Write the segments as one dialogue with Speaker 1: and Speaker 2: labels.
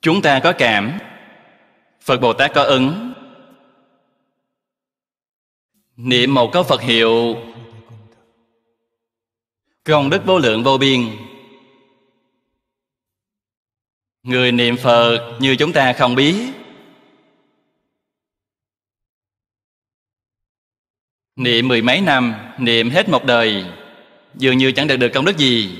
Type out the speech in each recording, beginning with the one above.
Speaker 1: chúng ta có cảm phật bồ tát có ứng niệm một có phật hiệu công đức vô lượng vô biên người niệm phật như chúng ta không biết niệm mười mấy năm niệm hết một đời dường như chẳng đạt được công đức gì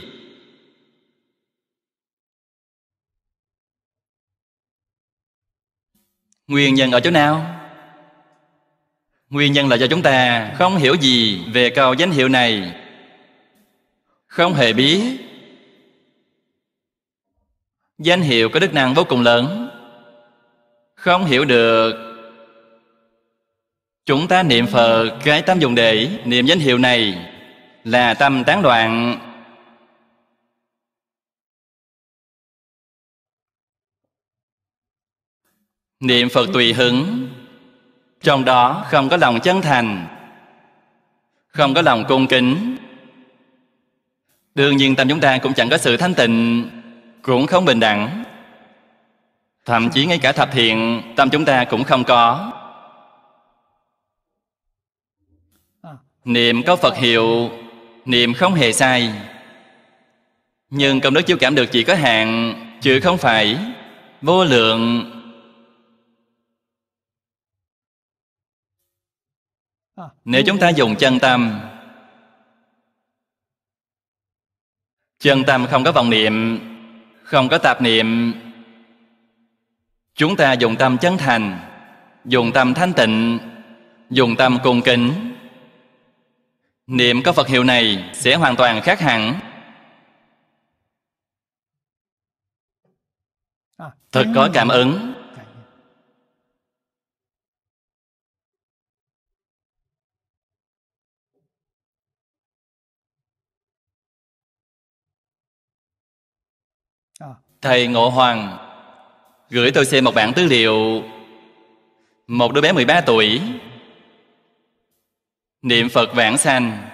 Speaker 1: Nguyên nhân ở chỗ nào? Nguyên nhân là do chúng ta không hiểu gì về câu danh hiệu này Không hề biết Danh hiệu có đức năng vô cùng lớn Không hiểu được Chúng ta niệm Phật Cái tâm dùng để niệm danh hiệu này Là tâm tán đoạn niệm phật tùy hứng trong đó không có lòng chân thành không có lòng cung kính đương nhiên tâm chúng ta cũng chẳng có sự thanh tịnh cũng không bình đẳng thậm chí ngay cả thập thiện tâm chúng ta cũng không có niệm có phật hiệu niệm không hề sai nhưng công đức chiếu cảm được chỉ có hạn chứ không phải vô lượng nếu chúng ta dùng chân tâm chân tâm không có vọng niệm không có tạp niệm chúng ta dùng tâm chân thành dùng tâm thanh tịnh dùng tâm cung kính niệm có phật hiệu này sẽ hoàn toàn khác hẳn
Speaker 2: thật có cảm ứng Ờ. Thầy Ngộ
Speaker 1: Hoàng gửi tôi xem một bản tư liệu một đứa bé 13 tuổi niệm Phật vãng sanh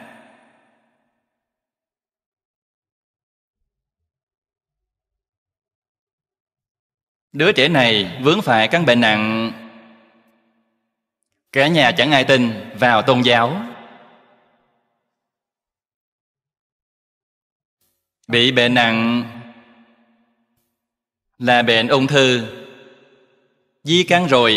Speaker 1: Đứa trẻ này vướng phải căn bệnh nặng Cả nhà chẳng ai tin vào tôn giáo Bị bệnh nặng là bệnh ung thư di căn rồi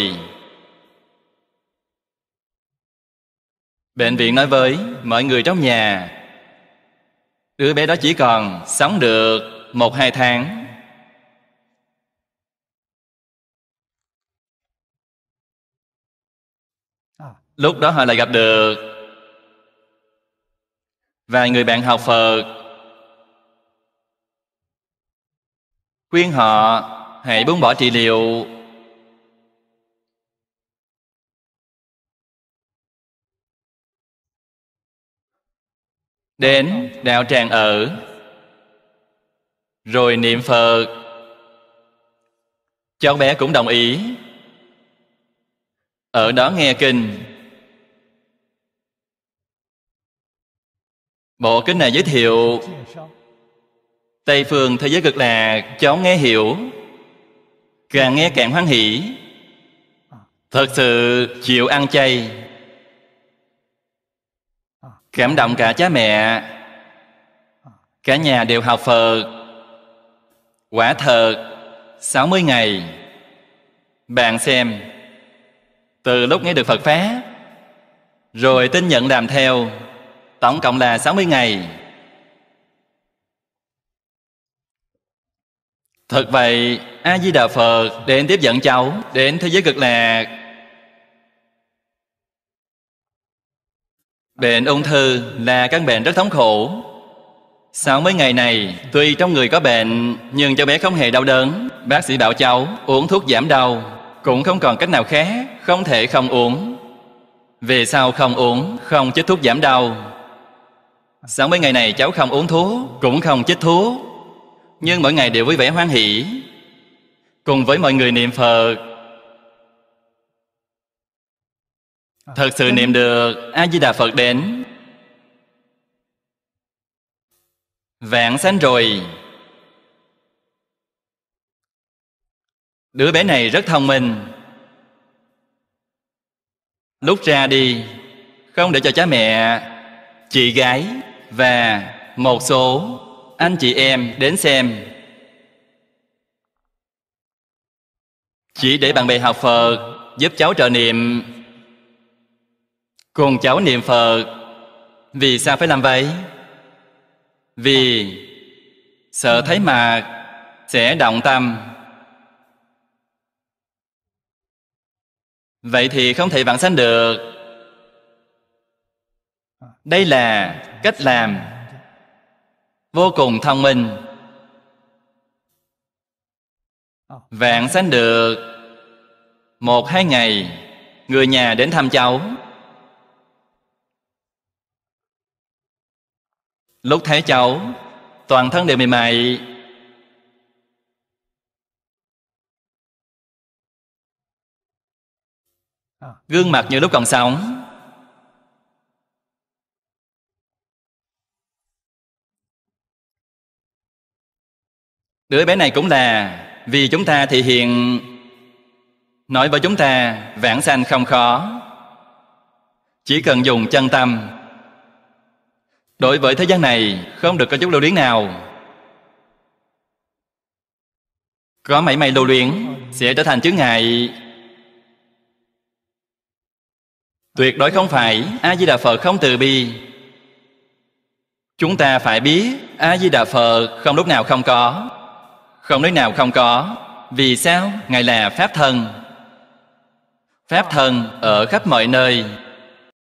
Speaker 1: bệnh viện nói với mọi người trong nhà đứa bé đó chỉ còn sống được một hai tháng lúc đó họ lại gặp được vài người bạn học phật khuyên họ hãy buông bỏ trị liệu đến đạo tràng ở rồi niệm phật cháu bé cũng đồng ý ở đó nghe kinh bộ kinh này giới thiệu Tây phương thế giới cực là cháu nghe hiểu Càng nghe càng hoan hỷ Thật sự chịu ăn chay Cảm động cả cha mẹ Cả nhà đều học Phật Quả thật 60 ngày Bạn xem Từ lúc nghe được Phật Pháp Rồi tin nhận làm theo Tổng cộng là 60 ngày Thật vậy, A-di-đà Phật đến tiếp dẫn cháu đến thế giới cực lạc. Bệnh ung thư là căn bệnh rất thống khổ. Sau mấy ngày này, tuy trong người có bệnh, nhưng cháu bé không hề đau đớn. Bác sĩ bảo cháu uống thuốc giảm đau, cũng không còn cách nào khác, không thể không uống. Về sau không uống, không chích thuốc giảm đau. Sau mấy ngày này cháu không uống thuốc, cũng không chích thuốc, nhưng mỗi ngày đều vui vẻ hoan hỷ cùng với mọi người niệm phật à, thật sự niệm được a di đà phật đến vạn sanh rồi đứa bé này rất thông minh lúc ra đi không để cho cha mẹ chị gái và một số anh chị em đến xem chỉ để bạn bè học phật giúp cháu trợ niệm cùng cháu niệm phật vì sao phải làm vậy vì sợ thấy mạc sẽ động tâm vậy thì không thể vạn sanh được đây là cách làm vô cùng thông minh ờ. vạn sánh được một hai ngày người nhà đến thăm cháu lúc thấy cháu toàn thân đều mềm mại
Speaker 2: ờ. gương mặt như lúc còn sống
Speaker 1: đứa bé này cũng là vì chúng ta thị hiện nói với chúng ta vãng sanh không khó chỉ cần dùng chân tâm đối với thế gian này không được có chút lưu luyến nào có mảy may lưu luyến sẽ trở thành chướng ngại tuyệt đối không phải a di đà phật không từ bi chúng ta phải biết a di đà phật không lúc nào không có không nơi nào không có Vì sao? Ngài là Pháp Thân Pháp Thân ở khắp
Speaker 2: mọi nơi